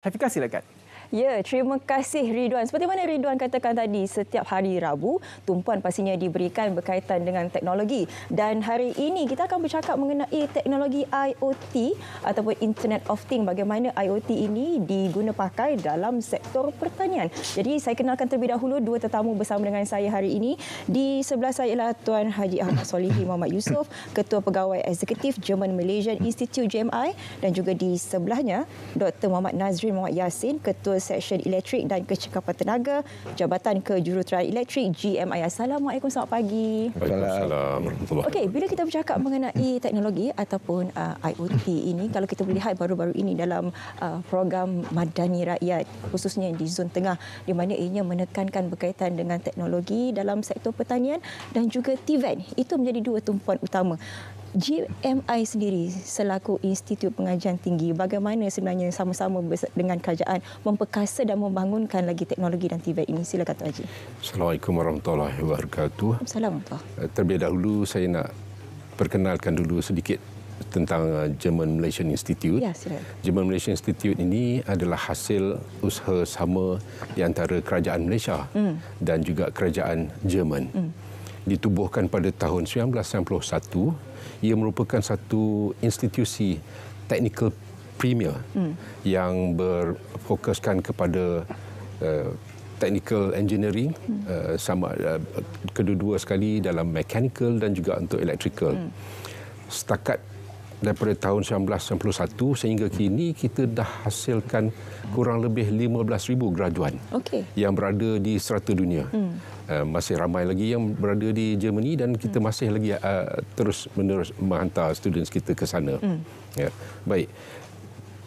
Syafiqah silakan. Ya, terima kasih Ridwan. Seperti mana Ridwan katakan tadi, setiap hari Rabu, tumpuan pastinya diberikan berkaitan dengan teknologi. Dan hari ini kita akan bercakap mengenai teknologi IoT ataupun Internet of Things. Bagaimana IoT ini diguna pakai dalam sektor pertanian. Jadi saya kenalkan terlebih dahulu dua tetamu bersama dengan saya hari ini. Di sebelah saya ialah Tuan Haji Ahmad Solihi Muhammad Yusof, Ketua Pegawai Eksekutif German Malaysian Institute JMI dan juga di sebelahnya Dr. Muhammad Nazrin Muhammad Yasin, Ketua Seksyen Elektrik dan Kecekapan Tenaga Jabatan Kejuruteraan Elektrik GMI. Assalamualaikum, selamat pagi. Assalamualaikum. Okey, bila kita bercakap mengenai teknologi ataupun uh, IoT ini, kalau kita melihat baru-baru ini dalam uh, program Madani Rakyat, khususnya di Zon Tengah, di mana ianya menekankan berkaitan dengan teknologi dalam sektor pertanian dan juga TVEN. Itu menjadi dua tumpuan utama. GMI sendiri selaku Institut Pengajian Tinggi bagaimana sebenarnya sama-sama dengan kerajaan memperkasa dan membangunkan lagi teknologi dan TVET ini? Silakan Tuan Haji. Assalamualaikum warahmatullahi wabarakatuh. Assalamualaikum. Eh, terlebih dahulu saya nak perkenalkan dulu sedikit tentang eh, German Malaysian Institute. Ya, silakan. German Malaysian Institute ini adalah hasil usaha sama di antara kerajaan Malaysia mm. dan juga kerajaan Jerman. Mm. Ditubuhkan pada tahun 1991 ia merupakan satu institusi technical premier hmm. yang berfokuskan kepada uh, technical engineering hmm. uh, sama uh, kedua-dua sekali dalam mechanical dan juga untuk electrical. Hmm. Setakat daripada tahun 1991 sehingga kini kita dah hasilkan kurang lebih 15000 graduan okay. yang berada di serata dunia. Hmm. Eh, masih ramai lagi yang berada di Germany dan kita hmm. masih lagi uh, terus menerus menghantar students kita ke sana. Hmm. Ya. Baik.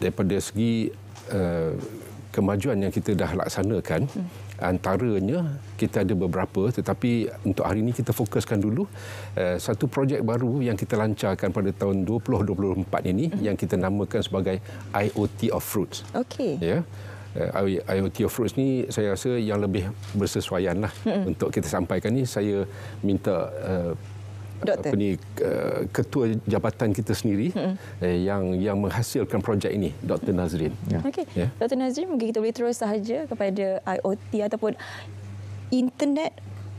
Daripada segi uh, kemajuan yang kita dah laksanakan hmm. antaranya kita ada beberapa tetapi untuk hari ini kita fokuskan dulu uh, satu projek baru yang kita lancarkan pada tahun 2024 ini hmm. yang kita namakan sebagai IoT of Fruits. Okey. Ya. IoT of Fruits ni saya rasa yang lebih bersesuaian lah mm-hmm. untuk kita sampaikan ni saya minta uh, apa ni uh, ketua jabatan kita sendiri mm-hmm. uh, yang yang menghasilkan projek ini Dr mm-hmm. Nazrin. Yeah. Okey. Yeah. Dr Nazrin mungkin kita boleh terus sahaja kepada IoT ataupun internet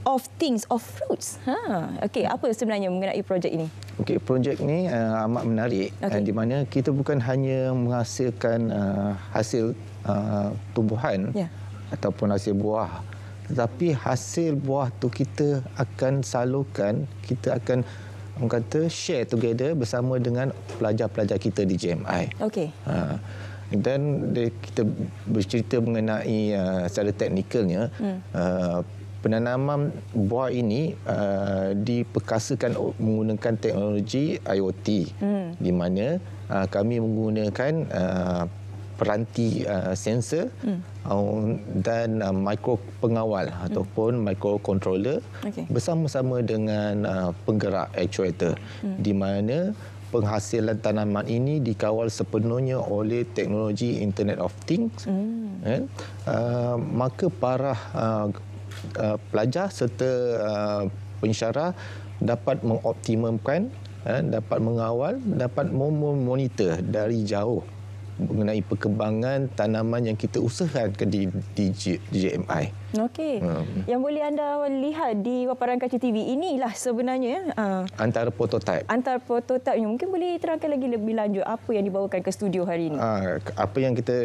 of things of fruits. Ha. Okey, apa sebenarnya mengenai projek ini? Okey, projek ni uh, amat menarik okay. uh, di mana kita bukan hanya menghasilkan uh, hasil Uh, tumbuhan yeah. ataupun hasil buah tetapi hasil buah tu kita akan salurkan kita akan orang kata share together bersama dengan pelajar-pelajar kita di JMI. Okey. Ha. Dan kita bercerita mengenai uh, secara teknikalnya hmm. uh, penanaman buah ini uh, diperkasakan menggunakan teknologi IoT hmm. di mana uh, kami menggunakan uh, peranti uh, sensor hmm. uh, dan uh, um, mikro pengawal hmm. ataupun mikro controller okay. bersama-sama dengan uh, penggerak actuator hmm. di mana penghasilan tanaman ini dikawal sepenuhnya oleh teknologi Internet of Things hmm. kan? uh, maka para uh, uh, pelajar serta uh, pensyarah dapat mengoptimumkan eh, dapat mengawal dapat memonitor dari jauh mengenai perkembangan tanaman yang kita usahakan di, di, di GMI. Okey. Um, yang boleh anda lihat di paparan kaca TV inilah sebenarnya uh, antara prototipe. Antara prototipe mungkin boleh terangkan lagi lebih lanjut apa yang dibawakan ke studio hari ini. Uh, apa yang kita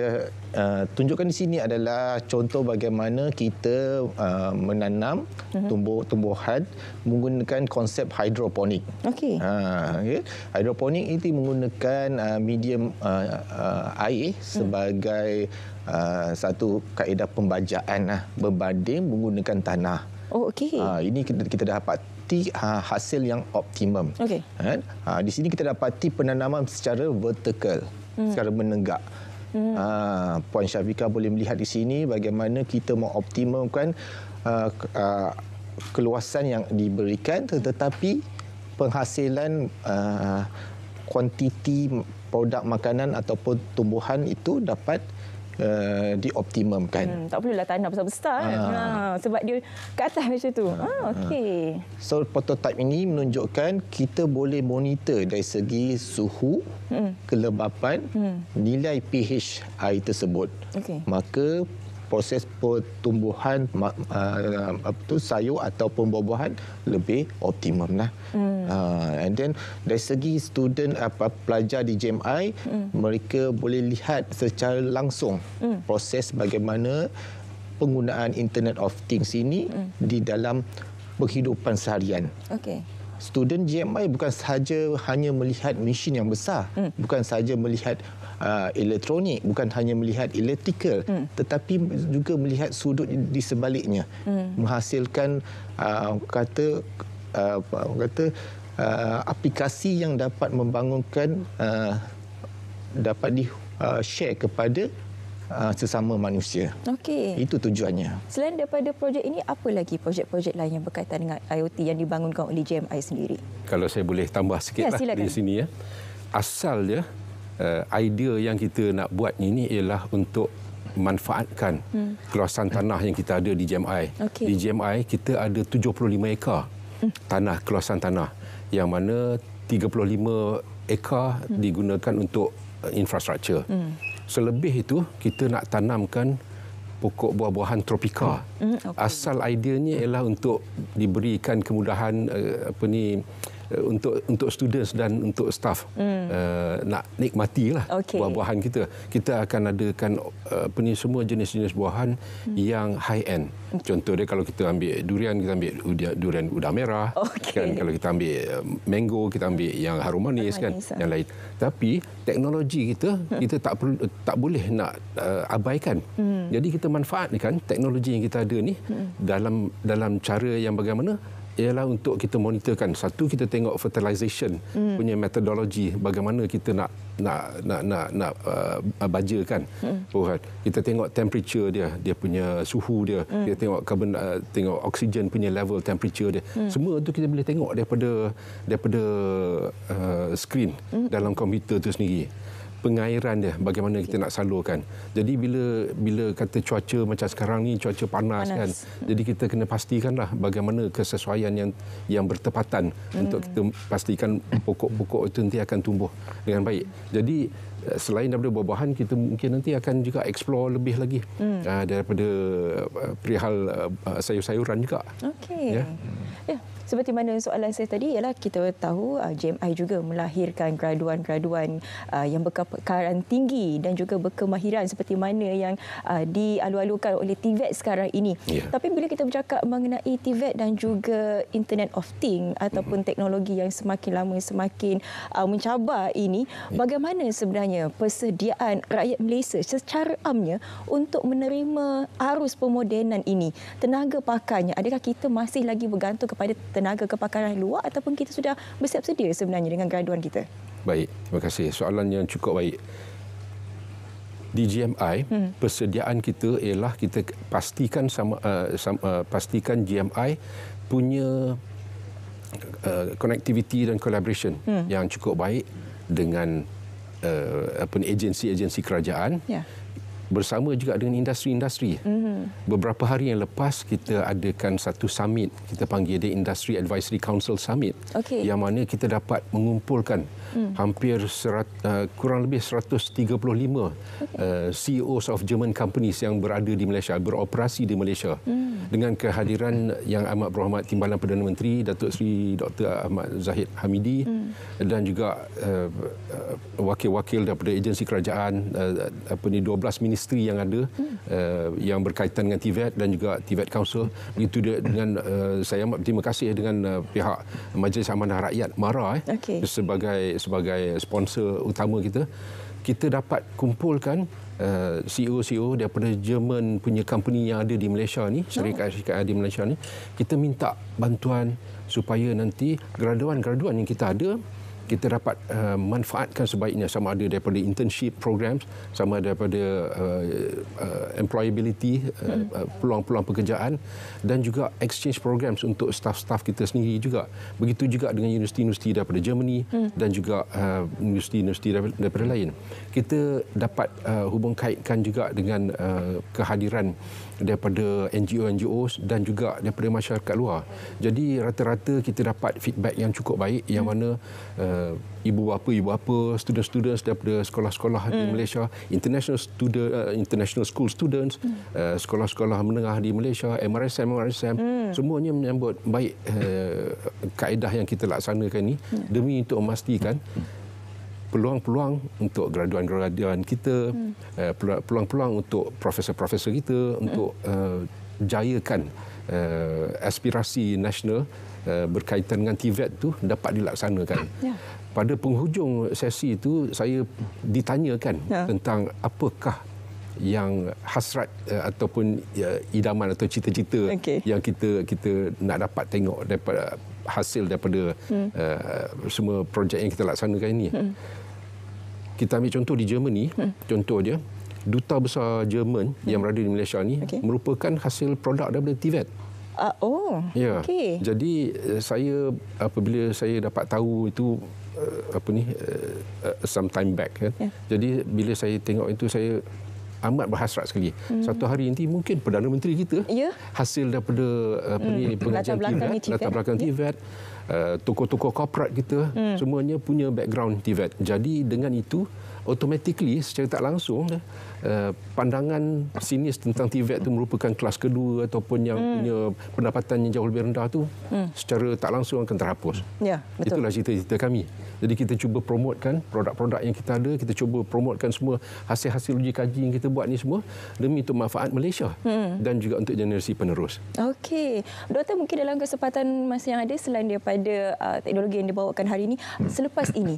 uh, tunjukkan di sini adalah contoh bagaimana kita uh, menanam mhm. tumbuh-tumbuhan menggunakan konsep hidroponik. Okey. Ha, uh, okay. Hidroponik itu menggunakan uh, medium uh, uh, air hmm. sebagai hmm uh, satu kaedah pembajaan uh, lah. berbanding menggunakan tanah. Oh, okey. Uh, ini kita, kita dapat ah, hasil yang optimum. Okey. Ha, di sini kita dapati penanaman secara vertikal, hmm. secara menenggak. Hmm. Ha, Puan Syafika boleh melihat di sini bagaimana kita mengoptimumkan uh, uh, keluasan yang diberikan tetapi penghasilan uh, kuantiti produk makanan ataupun tumbuhan itu dapat uh, eh, dioptimumkan. Hmm, tak perlulah tanah besar-besar. Ha. Ha. Sebab dia ke atas macam tu. Ha. Ah, ah, ha. Okey. So, prototype ini menunjukkan kita boleh monitor dari segi suhu, hmm. kelembapan, hmm. nilai pH air tersebut. Okay. Maka proses pertumbuhan uh, apa tu sayur ataupun buah-buahan lebih optimum lah. Mm. Uh, and then dari segi student apa uh, pelajar di JMI mm. mereka boleh lihat secara langsung mm. proses bagaimana penggunaan internet of things ini mm. di dalam kehidupan seharian. Okay. Student JMI bukan sahaja hanya melihat mesin yang besar, mm. bukan sahaja melihat uh, elektronik bukan hanya melihat elektrikal hmm. tetapi juga melihat sudut di sebaliknya hmm. menghasilkan uh, kata uh, kata uh, aplikasi yang dapat membangunkan uh, dapat di uh, share kepada Uh, sesama manusia. Okey. Itu tujuannya. Selain daripada projek ini, apa lagi projek-projek lain yang berkaitan dengan IoT yang dibangunkan oleh JMI sendiri? Kalau saya boleh tambah sikit ya, lah di sini ya. Asal dia uh, idea yang kita nak buat ini ialah untuk manfaatkan hmm. keluasan tanah yang kita ada di JMI. Okay. Di JMI kita ada 75 ekar hmm. tanah keluasan tanah yang mana 35 ekar hmm. digunakan untuk eh, infrastruktur. Hmm. Selebih itu kita nak tanamkan pokok buah-buahan tropika. Hmm. hmm okay. Asal idenya ialah untuk diberikan kemudahan eh, apa ni Eh, untuk untuk students dan untuk staff hmm. uh, nak nikmati lah okay. buah-buahan kita. Kita akan adakan eh, apa ni semua jenis-jenis buahan hmm. yang high end. Contoh dia kalau kita ambil durian kita ambil durian udang merah okay. kan kalau kita ambil mango kita ambil yang harum manis, kan? manis kan ha. so. yang lain. Tapi teknologi kita hmm. kita tak perlu tak boleh nak uh, abaikan. Hmm. Jadi kita manfaatkan teknologi yang kita ada ni hmm. dalam dalam cara yang bagaimana ialah untuk kita monitorkan satu kita tengok fertilisation hmm. punya metodologi bagaimana kita nak nak nak nak, nak uh, baja hmm. oh, kan hmm. kita tengok temperature dia dia punya suhu dia hmm. kita tengok carbon uh, tengok oksigen punya level temperature dia hmm. semua itu kita boleh tengok daripada daripada uh, screen hmm. dalam komputer tu sendiri pengairan dia bagaimana kita nak salurkan. Jadi bila bila kata cuaca macam sekarang ni cuaca panas, kan, panas. kan. Jadi kita kena pastikanlah bagaimana kesesuaian yang yang bertepatan hmm. untuk kita pastikan pokok-pokok itu nanti akan tumbuh dengan baik. Jadi eh, selain daripada buah-buahan kita mungkin nanti akan juga explore lebih lagi hmm. Ah, daripada eh, perihal eh, sayur-sayuran juga. Okey. Ya. Yeah. Yeah. Seperti mana soalan saya tadi ialah kita tahu uh, JMI juga melahirkan graduan-graduan uh, yang berkepekaran tinggi dan juga berkemahiran seperti mana yang uh, dialu-alukan oleh TVET e sekarang ini. Yeah. Tapi bila kita bercakap mengenai TVET e dan juga Internet of Thing ataupun mm-hmm. teknologi yang semakin lama semakin uh, mencabar ini, yeah. bagaimana sebenarnya persediaan rakyat Malaysia secara amnya untuk menerima arus pemodenan ini? Tenaga pakarnya, adakah kita masih lagi bergantung kepada ten- tenaga kepakaran luar ataupun kita sudah bersiap sedia sebenarnya dengan graduan kita? Baik, terima kasih. Soalan yang cukup baik. Di GMI, hmm. persediaan kita ialah kita pastikan sama, uh, eh, sama uh, eh, pastikan GMI punya konektiviti eh, uh, dan collaboration hmm. yang cukup baik dengan uh, apa agensi-agensi kerajaan. Yeah bersama juga dengan industri-industri. Mm-hmm. Beberapa hari yang lepas kita adakan satu summit kita panggil dia Industry Advisory Council Summit okay. yang mana kita dapat mengumpulkan mm. hampir serat, uh, kurang lebih 135 okay. uh, CEOs of German companies yang berada di Malaysia beroperasi di Malaysia mm. dengan kehadiran yang amat berhormat Timbalan Perdana Menteri Datuk Seri Dr Ahmad Zahid Hamidi mm. dan juga uh, uh, wakil-wakil daripada agensi kerajaan uh, apa ni 12 minister ministry yang ada hmm. uh, yang berkaitan dengan TVET dan juga TVET Council begitu dia dengan uh, saya amat berterima kasih dengan uh, pihak Majlis Amanah Rakyat MARA eh, okay. sebagai sebagai sponsor utama kita kita dapat kumpulkan uh, CEO-CEO daripada Jerman punya company yang ada di Malaysia ni syarikat-syarikat di Malaysia ni kita minta bantuan supaya nanti graduan-graduan yang kita ada kita dapat uh, manfaatkan sebaiknya sama ada daripada internship programs sama ada daripada uh, uh, employability uh, uh, peluang-peluang pekerjaan dan juga exchange programs untuk staff-staff kita sendiri juga begitu juga dengan universiti-universiti daripada Germany hmm. dan juga uh, universiti-universiti daripada, daripada lain kita dapat uh, hubung kaitkan juga dengan uh, kehadiran daripada NGO-NGO dan juga daripada masyarakat luar jadi rata-rata kita dapat feedback yang cukup baik yang hmm. mana uh, Uh, ibu bapa ibu bapa student students daripada sekolah-sekolah mm. di hmm. Malaysia international student uh, international school students mm. uh, sekolah-sekolah menengah di Malaysia MRSM MRSM mm. semuanya menyambut baik uh, kaedah yang kita laksanakan ini yeah. Hmm. demi untuk memastikan peluang-peluang untuk graduan-graduan kita mm. uh, peluang-peluang untuk profesor-profesor kita mm. untuk uh, jayakan uh, aspirasi nasional uh, berkaitan dengan TVET tu dapat dilaksanakan. Ya. Pada penghujung sesi itu saya ditanyakan ya. tentang apakah yang hasrat uh, ataupun uh, idaman atau cita-cita okay. yang kita kita nak dapat tengok daripada hasil daripada hmm. uh, semua projek yang kita laksanakan ini. Hmm. Kita ambil contoh di Germany, hmm. contoh dia duta besar Jerman hmm. yang berada di Malaysia ni okay. merupakan hasil produk daripada Tivet. Uh, ah, oh. Ya. Okey. Jadi eh, saya apabila saya dapat tahu itu uh, apa ni uh, some time back kan. Yeah. Jadi bila saya tengok itu saya amat berhasrat sekali. Hmm. Satu hari nanti mungkin Perdana Menteri kita yeah. hasil daripada apa ni hmm. pengajian TVET, latar belakang TVET, yeah. uh, tokoh-tokoh korporat kita hmm. semuanya punya background TVET. Jadi dengan itu automatically secara tak langsung uh, pandangan sinis tentang TVET itu merupakan kelas kedua ataupun yang hmm. punya pendapatan yang jauh lebih rendah tu hmm. secara tak langsung akan terhapus. Ya, betul. Itulah cerita-cerita kami. Jadi kita cuba promotkan produk-produk yang kita ada, kita cuba promotkan semua hasil-hasil uji kaji yang kita buat ni semua demi untuk manfaat Malaysia hmm. dan juga untuk generasi penerus. Okey. Doktor mungkin dalam kesempatan masa yang ada selain daripada uh, teknologi yang dibawakan hari ini, hmm. selepas ini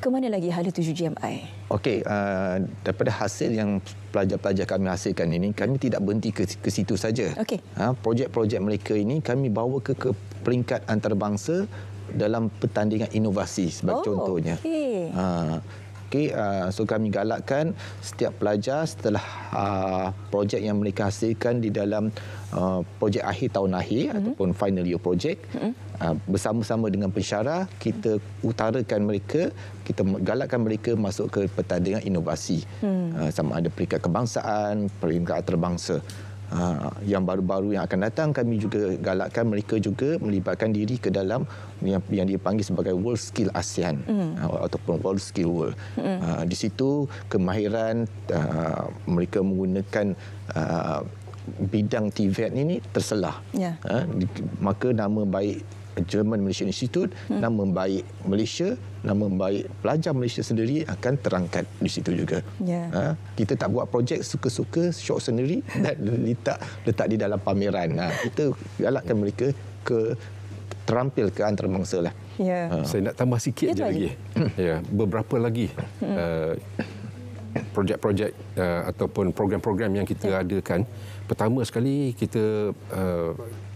ke mana lagi hala tuju GMI? Okey, uh, daripada hasil yang pelajar-pelajar kami hasilkan ini, kami tidak berhenti ke, ke situ saja. Okey. Ha, projek-projek mereka ini kami bawa ke, ke peringkat antarabangsa dalam pertandingan inovasi sebagai oh, contohnya. Okey. Ha, Okey, uh, so kami galakkan setiap pelajar setelah uh, projek yang mereka hasilkan di dalam uh, projek akhir tahun akhir mm-hmm. ataupun final year project mm-hmm. uh, bersama-sama dengan pensyarah kita utarakan mereka, kita galakkan mereka masuk ke pertandingan inovasi mm. uh, sama ada peringkat kebangsaan, peringkat antarabangsa. Ha, yang baru-baru yang akan datang kami juga galakkan mereka juga melibatkan diri ke dalam yang, yang dipanggil sebagai World Skill ASEAN mm. ha, ataupun World Skill World. Mm. Ha, di situ kemahiran ha, mereka menggunakan ha, bidang TVET ini terselah. Yeah. Ha, maka nama baik German Malaysia Institute hmm. nama baik Malaysia nama baik pelajar Malaysia sendiri akan terangkat di situ juga. Yeah. Ha? kita tak buat projek suka-suka shot sendiri hmm. dan letak letak di dalam pameran. Ha? kita galakkan mereka ke terampil ke antarabangsa lah. Ya. Ha. Saya nak tambah sikit je lagi. ya, beberapa lagi hmm. Eh, projek-projek uh, ataupun program-program yang kita yeah. adakan pertama sekali kita uh,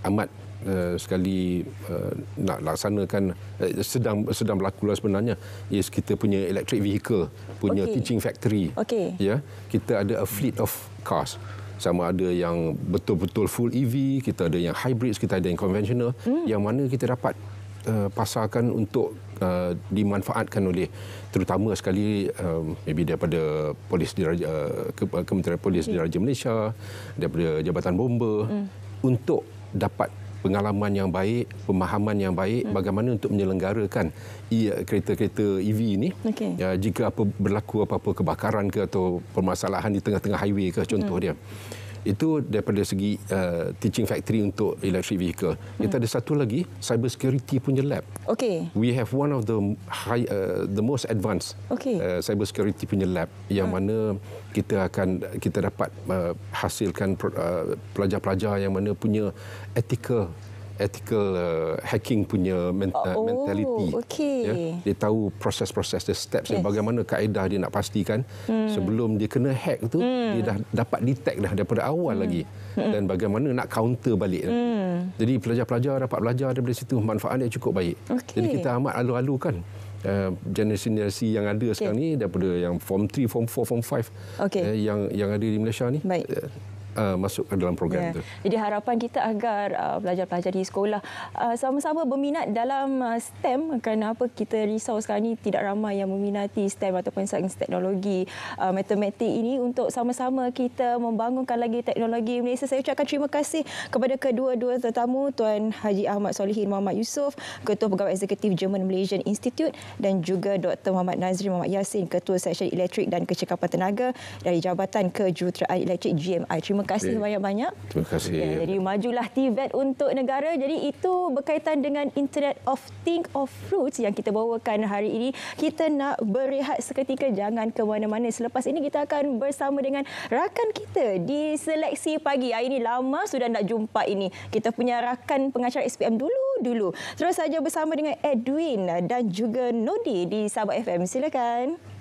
amat uh, sekali uh, nak laksanakan uh, sedang sedang berlaku lah sebenarnya is kita punya electric vehicle punya okay. teaching factory okay. ya yeah? kita ada a fleet of cars sama ada yang betul-betul full EV kita ada yang hybrid kita ada yang conventional hmm. yang mana kita dapat uh, pasarkan untuk Uh, dimanfaatkan oleh terutama sekali um, maybe daripada polis diraja uh, uh Kementerian Polis okay. Diraja Malaysia daripada Jabatan Bomba mm. untuk dapat pengalaman yang baik, pemahaman yang baik hmm. bagaimana untuk menyelenggarakan uh, kereta-kereta EV ini. Okay. Ya, jika apa berlaku apa-apa kebakaran ke atau permasalahan di tengah-tengah highway ke hmm. contoh hmm. dia. Itu daripada segi uh, teaching factory untuk electric vehicle. Hmm. Kita ada satu lagi, cyber security punya lab. Okay. We have one of the high, uh, the most advanced okay. uh, cyber security punya lab yang hmm. mana kita akan kita dapat uh, hasilkan pro, uh, pelajar-pelajar yang mana punya ethical ethical uh, hacking punya menta- oh, mentality. Okay. Ya? Dia tahu proses-proses, the steps, yes. bagaimana kaedah dia nak pastikan hmm. sebelum dia kena hack tu hmm. dia dah dapat detect dah daripada awal hmm. lagi hmm. dan bagaimana nak counter balik. Hmm. Jadi pelajar-pelajar dapat belajar daripada situ manfaat dia cukup baik. Okay. Jadi kita amat alu-alukan uh, generasi-generasi yang ada okay. sekarang ni daripada yang form 3, form 4, form 5 okay. uh, yang yang ada di Malaysia ni. Uh, uh, masuk ke dalam program yeah. itu. Jadi harapan kita agar pelajar-pelajar uh, di sekolah uh, sama-sama berminat dalam uh, STEM kerana apa kita risau sekarang ini tidak ramai yang meminati STEM ataupun sains teknologi uh, matematik ini untuk sama-sama kita membangunkan lagi teknologi Malaysia. Saya ucapkan terima kasih kepada kedua-dua tetamu Tuan Haji Ahmad Solihin Muhammad Yusof Ketua Pegawai Eksekutif German Malaysian Institute dan juga Dr. Muhammad Nazri Muhammad Yasin, Ketua Seksyen Elektrik dan Kecekapan Tenaga dari Jabatan Kejuruteraan Elektrik GMI. Terima Terima kasih banyak-banyak. Ya. Terima kasih. Ya, jadi majulah TVET untuk negara. Jadi itu berkaitan dengan Internet of Think of Fruits yang kita bawakan hari ini. Kita nak berehat seketika jangan ke mana-mana. Selepas ini kita akan bersama dengan rakan kita di seleksi pagi. Hari ini lama sudah nak jumpa ini. Kita punya rakan pengacara SPM dulu dulu. Terus saja bersama dengan Edwin dan juga Nodi di Sabah FM. Silakan.